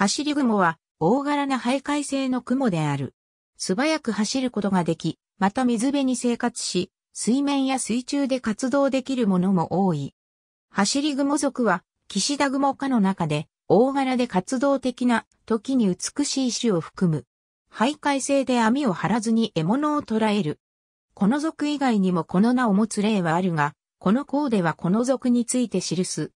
走り雲は大柄な徘徊性の雲である。素早く走ることができ、また水辺に生活し、水面や水中で活動できるものも多い。走り雲族は、岸田雲科の中で、大柄で活動的な時に美しい種を含む。徘徊性で網を張らずに獲物を捕らえる。この族以外にもこの名を持つ例はあるが、この項ではこの族について記す。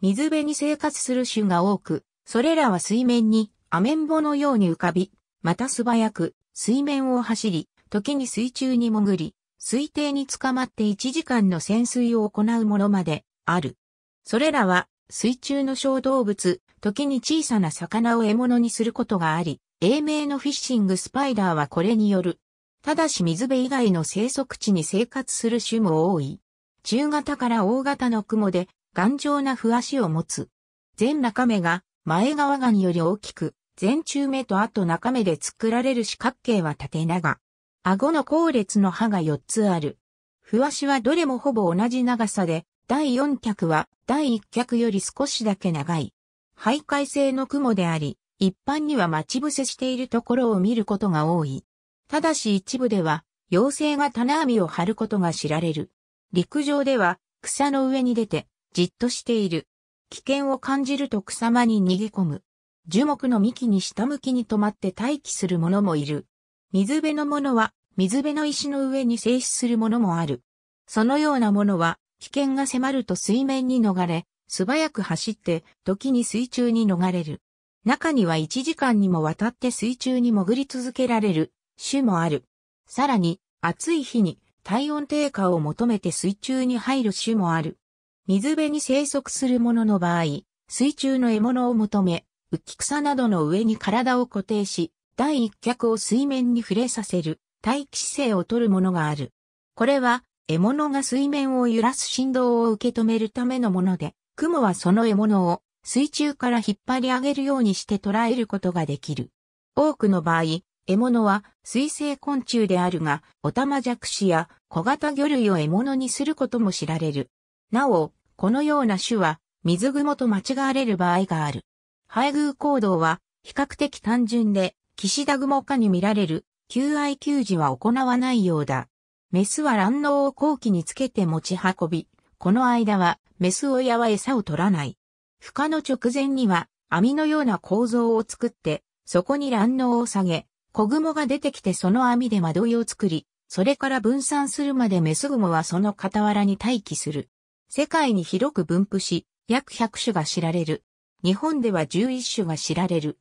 水辺に生活する種が多く、それらは水面にアメンボのように浮かび、また素早く水面を走り、時に水中に潜り、水底に捕まって1時間の潜水を行うものまである。それらは水中の小動物、時に小さな魚を獲物にすることがあり、英名のフィッシングスパイダーはこれによる。ただし水辺以外の生息地に生活する種も多い。中型から大型の雲で頑丈な不足を持つ。全中目が前側がにより大きく、前中目と後中目で作られる四角形は縦長。顎の後列の歯が4つある。ふわしはどれもほぼ同じ長さで、第4脚は第1脚より少しだけ長い。徘徊性の雲であり、一般には待ち伏せしているところを見ることが多い。ただし一部では、妖精が棚網を張ることが知られる。陸上では、草の上に出て、じっとしている。危険を感じると草間に逃げ込む。樹木の幹に下向きに止まって待機する者もいる。水辺の者は、水辺の石の上に静止する者もある。そのような者は、危険が迫ると水面に逃れ、素早く走って、時に水中に逃れる。中には1時間にもわたって水中に潜り続けられる種もある。さらに、暑い日に体温低下を求めて水中に入る種もある。水辺に生息するものの場合、水中の獲物を求め、浮草などの上に体を固定し、第一脚を水面に触れさせる、待機姿勢をとるものがある。これは、獲物が水面を揺らす振動を受け止めるためのもので、雲はその獲物を水中から引っ張り上げるようにして捉えることができる。多くの場合、獲物は水生昆虫であるが、オタマジャクシや小型魚類を獲物にすることも知られる。なお、このような種は水雲と間違われる場合がある。配偶行動は比較的単純で、岸田雲下に見られる求愛求時は行わないようだ。メスは卵脳を後期につけて持ち運び、この間はメス親は餌を取らない。孵化の直前には網のような構造を作って、そこに卵脳を下げ、子雲が出てきてその網で窓を作り、それから分散するまでメス雲はその傍らに待機する。世界に広く分布し、約100種が知られる。日本では11種が知られる。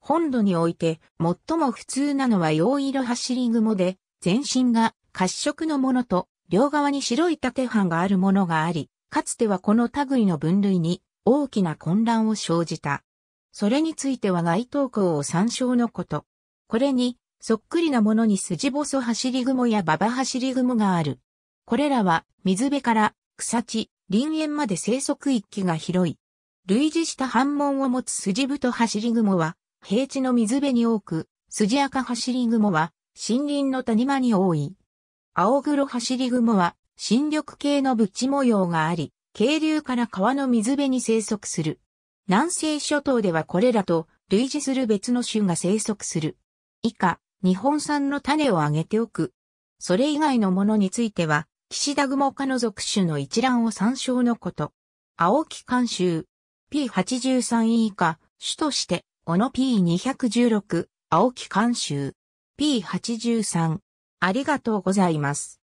本土において最も普通なのは洋色走り雲で、全身が褐色のものと、両側に白い縦半があるものがあり、かつてはこの類の分類に大きな混乱を生じた。それについては該当校を参照のこと。これに、そっくりなものに筋細走り雲や馬場走り雲がある。これらは水辺から草地、林園まで生息域が広い。類似した反門を持つ筋太ブト走り雲は、平地の水辺に多く、筋赤アカ走り雲は、森林の谷間に多い。青黒走り雲は、新緑系のブチ模様があり、渓流から川の水辺に生息する。南西諸島ではこれらと類似する別の種が生息する。以下、日本産の種を挙げておく。それ以外のものについては、岸田雲科の属種の一覧を参照のこと。青木監修。P83 以下、種として、小野 P216、青木監修。P83。ありがとうございます。